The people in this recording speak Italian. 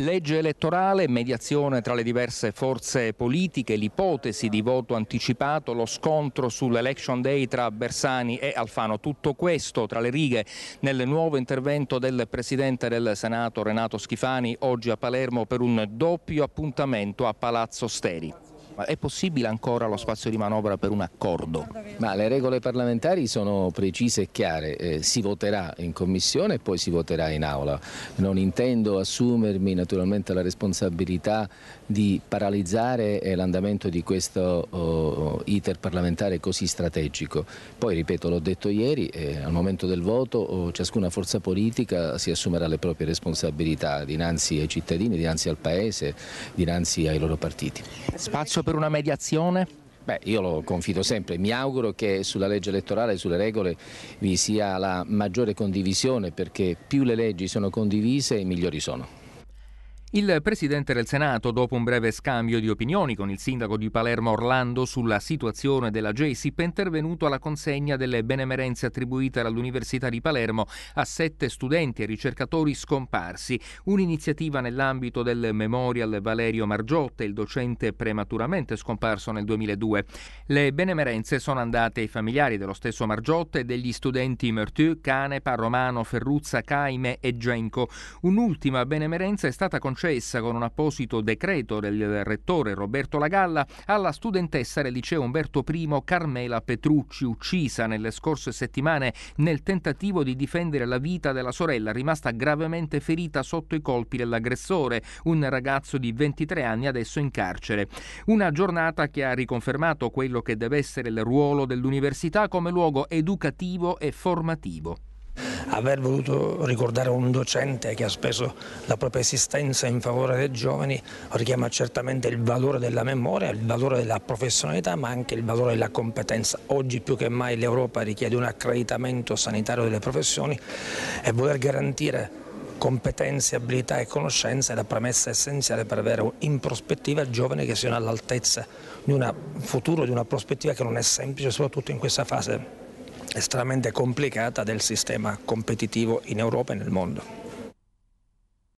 Legge elettorale, mediazione tra le diverse forze politiche, l'ipotesi di voto anticipato, lo scontro sull'election day tra Bersani e Alfano. Tutto questo tra le righe nel nuovo intervento del Presidente del Senato Renato Schifani oggi a Palermo per un doppio appuntamento a Palazzo Steri. Ma è possibile ancora lo spazio di manovra per un accordo? Ma le regole parlamentari sono precise e chiare, eh, si voterà in commissione e poi si voterà in aula. Non intendo assumermi naturalmente la responsabilità di paralizzare eh, l'andamento di questo oh, iter parlamentare così strategico. Poi, ripeto, l'ho detto ieri, eh, al momento del voto oh, ciascuna forza politica si assumerà le proprie responsabilità dinanzi ai cittadini, dinanzi al Paese, dinanzi ai loro partiti. Spazio per una mediazione? Beh, io lo confido sempre, mi auguro che sulla legge elettorale e sulle regole vi sia la maggiore condivisione perché più le leggi sono condivise migliori sono. Il Presidente del Senato, dopo un breve scambio di opinioni con il Sindaco di Palermo Orlando sulla situazione della JSIP, è intervenuto alla consegna delle benemerenze attribuite all'Università di Palermo a sette studenti e ricercatori scomparsi, un'iniziativa nell'ambito del Memorial Valerio Margiotte, il docente prematuramente scomparso nel 2002. Le benemerenze sono andate ai familiari dello stesso Margiotte e degli studenti Mertu, Canepa, Romano, Ferruzza, Caime e Genco. Un'ultima benemerenza è stata concessa concessa con un apposito decreto del rettore Roberto Lagalla alla studentessa del liceo Umberto I Carmela Petrucci, uccisa nelle scorse settimane nel tentativo di difendere la vita della sorella rimasta gravemente ferita sotto i colpi dell'aggressore, un ragazzo di 23 anni adesso in carcere. Una giornata che ha riconfermato quello che deve essere il ruolo dell'università come luogo educativo e formativo aver voluto ricordare un docente che ha speso la propria esistenza in favore dei giovani richiama certamente il valore della memoria, il valore della professionalità ma anche il valore della competenza. Oggi più che mai l'Europa richiede un accreditamento sanitario delle professioni e voler garantire competenze, abilità e conoscenze è la premessa essenziale per avere in prospettiva giovani che siano all'altezza di un futuro, di una prospettiva che non è semplice soprattutto in questa fase estremamente complicata del sistema competitivo in Europa e nel mondo.